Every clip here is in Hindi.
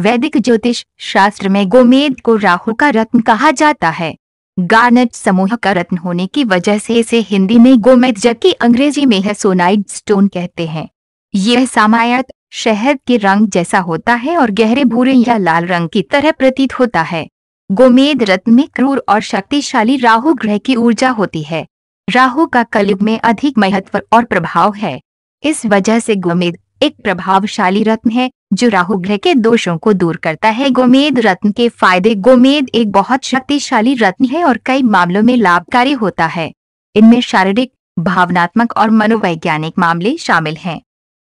वैदिक ज्योतिष शास्त्र में गोमेद को राहु का रत्न कहा जाता है गार्नेट समूह का रत्न होने की वजह से इसे हिंदी में गोमेद जबकि अंग्रेजी में है सोनाइड स्टोन कहते हैं यह सामायत शहद के रंग जैसा होता है और गहरे भूरे या लाल रंग की तरह प्रतीत होता है गोमेद रत्न में क्रूर और शक्तिशाली राहु ग्रह की ऊर्जा होती है राहु का कलयुग में अधिक महत्व और प्रभाव है इस वजह से गोमेद एक प्रभावशाली रत्न है जो राहु ग्रह के दोषों को दूर करता है गोमेद रत्न के फायदे गोमेद एक बहुत शक्तिशाली रत्न है और कई मामलों में लाभकारी होता है इनमें शारीरिक भावनात्मक और मनोवैज्ञानिक मामले शामिल हैं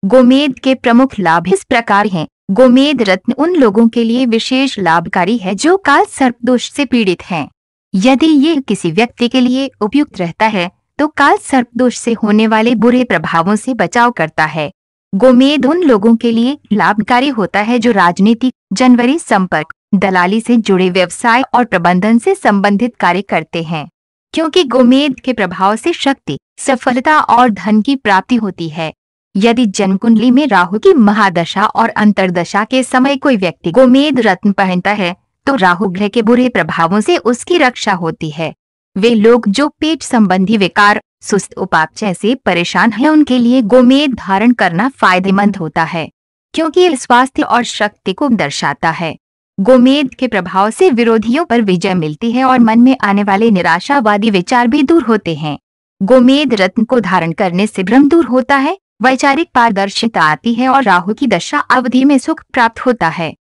गोमेद के प्रमुख लाभ इस प्रकार हैं गोमेद रत्न उन लोगों के लिए विशेष लाभकारी है जो काल सर्प दोष से पीड़ित हैं यदि ये किसी व्यक्ति के लिए उपयुक्त रहता है तो काल सर्प दोष से होने वाले बुरे प्रभावों से बचाव करता है गोमेद उन लोगों के लिए लाभकारी होता है जो राजनीति जनवरी संपर्क दलाली से जुड़े व्यवसाय और प्रबंधन से संबंधित कार्य करते हैं क्योंकि गोमेद के प्रभाव से शक्ति सफलता और धन की प्राप्ति होती है यदि कुंडली में राहु की महादशा और अंतरदशा के समय कोई व्यक्ति गोमेद रत्न पहनता है तो राहु ग्रह के बुरे प्रभावों से उसकी रक्षा होती है वे लोग जो पेट संबंधी विकार सुस्त उपापचय से परेशान है उनके लिए गोमेद धारण करना फायदेमंद होता है क्योंकि यह स्वास्थ्य और शक्ति को दर्शाता है गोमेद के प्रभाव से विरोधियों पर विजय मिलती है और मन में आने वाले निराशावादी विचार भी दूर होते हैं गोमेद रत्न को धारण करने से भ्रम दूर होता है वैचारिक पारदर्शिता आती है और राहु की दशा अवधि में सुख प्राप्त होता है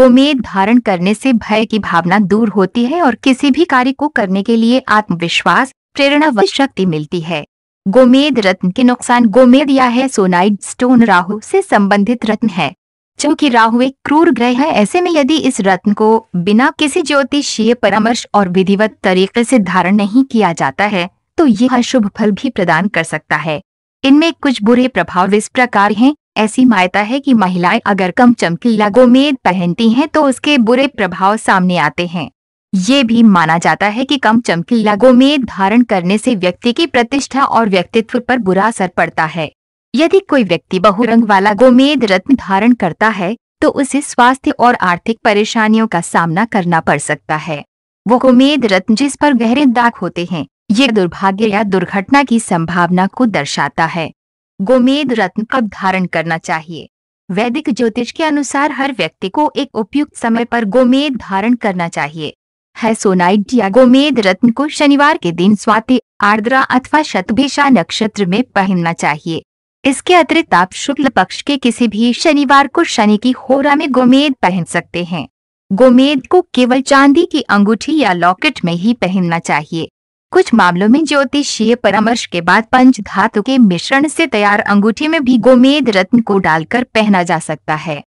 गोमेद धारण करने से भय की भावना दूर होती है और किसी भी कार्य को करने के लिए आत्मविश्वास प्रेरणा व शक्ति मिलती है गोमेद रत्न के नुकसान गोमेद या है सोनाइड स्टोन राहु से संबंधित रत्न है चूंकि राहु एक क्रूर ग्रह है ऐसे में यदि इस रत्न को बिना किसी ज्योतिषीय परामर्श और विधिवत तरीके से धारण नहीं किया जाता है तो यह शुभ फल भी प्रदान कर सकता है इनमें कुछ बुरे प्रभाव इस प्रकार हैं ऐसी मान्यता है कि महिलाएं अगर कम चमकीला गोमेद पहनती हैं तो उसके बुरे प्रभाव सामने आते हैं ये भी माना जाता है कि कम चमकीला गोमेद धारण करने से व्यक्ति की प्रतिष्ठा और व्यक्तित्व पर बुरा असर पड़ता है यदि कोई व्यक्ति बहुरंग वाला गोमेद रत्न धारण करता है तो उसे स्वास्थ्य और आर्थिक परेशानियों का सामना करना पड़ सकता है वो गोमेद रत्न जिस पर गहरे दाग होते हैं ये दुर्भाग्य या दुर्घटना की संभावना को दर्शाता है गोमेद रत्न कब धारण करना चाहिए वैदिक ज्योतिष के अनुसार हर व्यक्ति को एक उपयुक्त समय पर गोमेद धारण करना चाहिए है सोनाइट गोमेद रत्न को शनिवार के दिन स्वाति आर्द्रा अथवा शतभिषा नक्षत्र में पहनना चाहिए इसके अतिरिक्त आप शुक्ल पक्ष के किसी भी शनिवार को शनि की होरा में गोमेद पहन सकते हैं गोमेद को केवल चांदी की अंगूठी या लॉकेट में ही पहनना चाहिए कुछ मामलों में ज्योतिषीय परामर्श के बाद पंच धातु के मिश्रण से तैयार अंगूठी में भी गोमेद रत्न को डालकर पहना जा सकता है